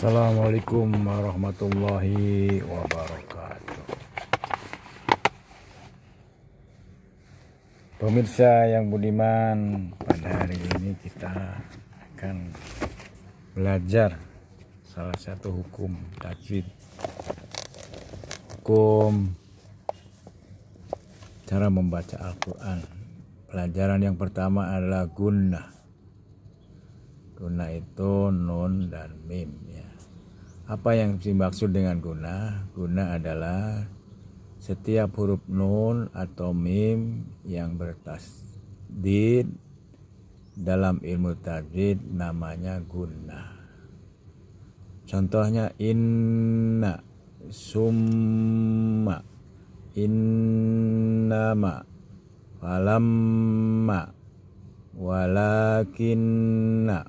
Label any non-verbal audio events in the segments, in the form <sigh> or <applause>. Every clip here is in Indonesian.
Assalamualaikum warahmatullahi wabarakatuh Pemirsa yang budiman Pada hari ini kita akan belajar Salah satu hukum tajwid Hukum Cara membaca Al-Quran Pelajaran yang pertama adalah guna, guna itu nun dan mim ya. Apa yang dimaksud dengan guna? Guna adalah setiap huruf nun atau mim yang bertasdid dalam ilmu tajwid namanya guna. Contohnya inna, summa, innama, falamma, walakinna.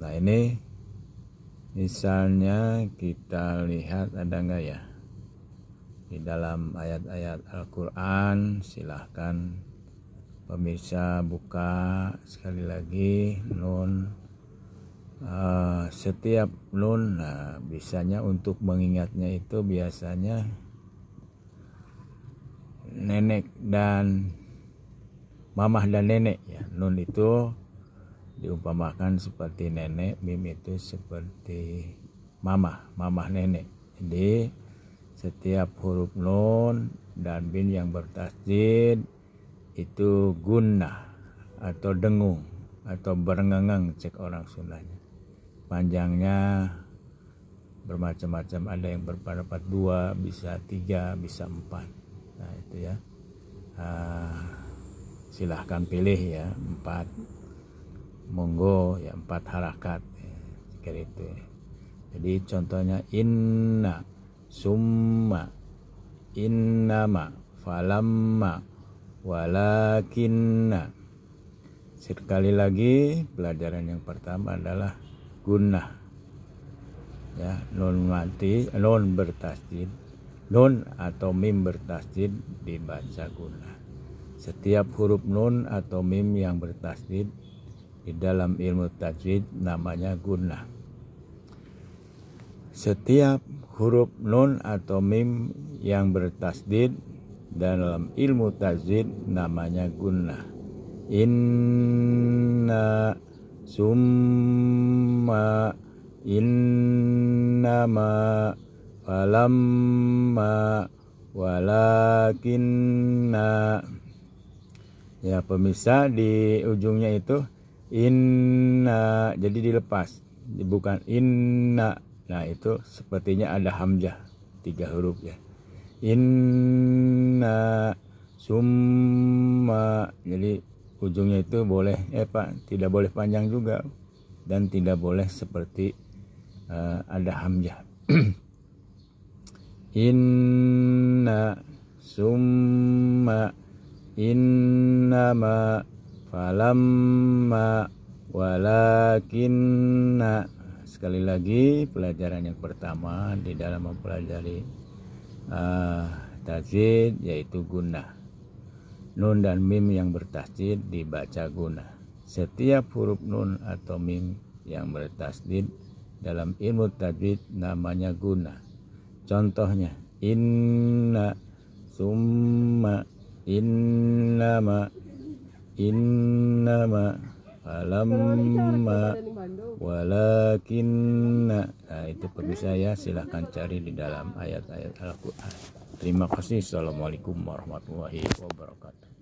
Nah ini misalnya kita lihat ada nggak ya di dalam ayat-ayat Al-Quran silahkan pemirsa buka sekali lagi nun uh, setiap nun nah, bisanya untuk mengingatnya itu biasanya nenek dan mamah dan nenek ya nun itu diumpamakan seperti nenek mim itu seperti mama mama nenek jadi setiap huruf nun dan bin yang bertasdid itu guna atau dengung atau berengengeng cek orang sunnahnya. panjangnya bermacam-macam ada yang berpendapat dua bisa tiga bisa empat nah itu ya uh, silahkan pilih ya empat monggo ya empat harakat ya, itu ya. jadi contohnya inna summa innama falamma walakinna sekali lagi pelajaran yang pertama adalah guna ya non mati non bertasjid non atau mim bertasjid dibaca guna setiap huruf nun atau mim yang bertasjid di dalam ilmu tajwid namanya guna Setiap huruf nun atau mim yang bertasdid dalam ilmu tajwid namanya guna Inna summa innama falamma walakinna ya pemisah di ujungnya itu inna jadi dilepas bukan inna nah itu sepertinya ada hamzah tiga huruf ya inna summa jadi ujungnya itu boleh eh pak tidak boleh panjang juga dan tidak boleh seperti uh, ada hamzah <clears throat> inna summa ma falamma walakinna sekali lagi pelajaran yang pertama di dalam mempelajari uh, yaitu guna nun dan mim yang bertasjid dibaca guna setiap huruf nun atau mim yang bertasdid dalam ilmu tajwid namanya guna. Contohnya inna summa innama innama falamma walakinna nah itu pemirsa ya silahkan cari di dalam ayat-ayat Al-Quran terima kasih Assalamualaikum warahmatullahi wabarakatuh